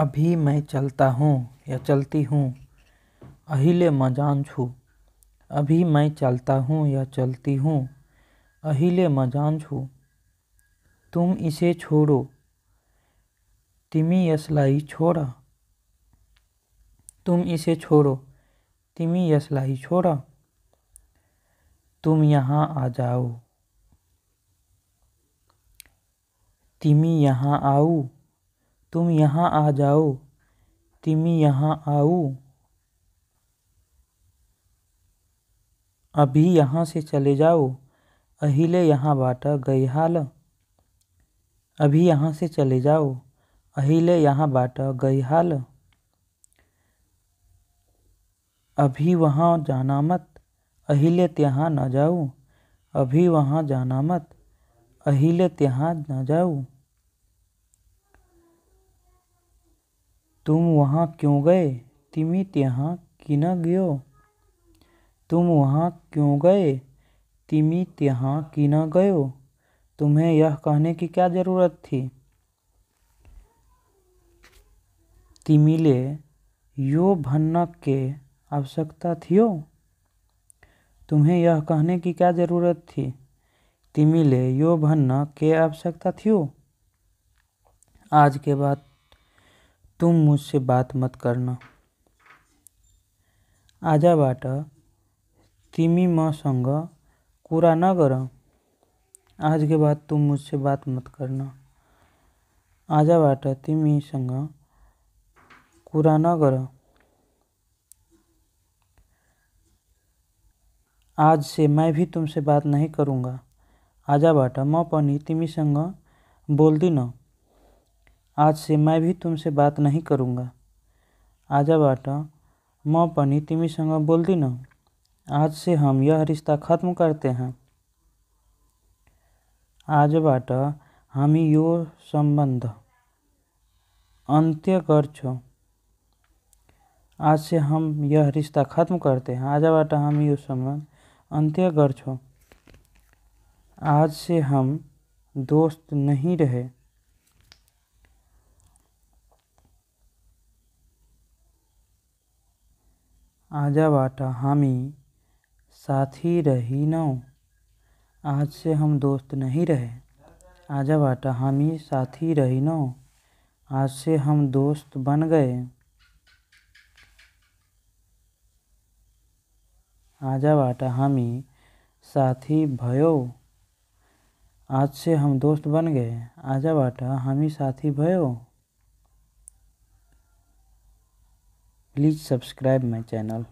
अभी मैं चलता हूँ या चलती हूँ अहिले म जान्छु अभी मैं चलता हूँ या चलती हूँ अहिले म जान्छु तुम इसे छोडो तिमी यसलाई छोड तुम इसे छोडो तिमी यसलाई छोड तुम यहाँ आ जाओ तिमी यहाँ आओ तुम यहाँ आ जाओ तिमी यहाँ आओ अभी यहाँ से चले जाओ अहिले यहाँ बाटा गई हाल अभी यहाँ से चले जाओ अहिले यहाँ बाटा गई हाल अभी वहाँ जाना मत अहिले त्यहाँ न जाओ अभी वहाँ जाना मत अहिले त्यहाँ न जाओ तुम वहाँ क्यों गए तिमी त्यहाँ किन गयो तुम वहाँ क्यों गए तिमी त्यहाँ किन गयो तुम्हें यह कहने की क्या ज़रूरत थी तिमीले यो भन्न के आवश्यकता थियो तुम्हें यह कहने की क्या ज़रूरत थी तिमीले यो भन्न के आवश्यकता थियो आज के बाद तुम मुझसे बात मत करना आज बाट तिमी मसंग कुरा नगर आज के बाद तुम मुझसे बात मत करना आज आजबाट तिमीसँग कुरा नगर आज से मैं भी तुमसे बात नहीं करूँगा आजबाट म संग बोल दिन आज से मैं भी तुमसे बात नहीं करूँगा आज आजबाट म पनि तिमीसँग न आज से हम यह रिश्ता खत्म करते हैं आज बाट हम यो संबंध अंत्य गर्छौँ आज से हम यह रिश्ता खत्म करते हैं आज बाट हम यो अंत्य कर छो आज से हम दोस्त नहीं रहे बाट हामी साथी रही नौ आज से हम दोस्त नहीं रहे बाट हामी साथी रही नौ आज से हम दोस्त बन गए बाट हामी साथी भयो आज से हम दोस्त बन गए आजाबाट हामी साथी भयो प्लीज़ सब्सक्राइब माई चैनल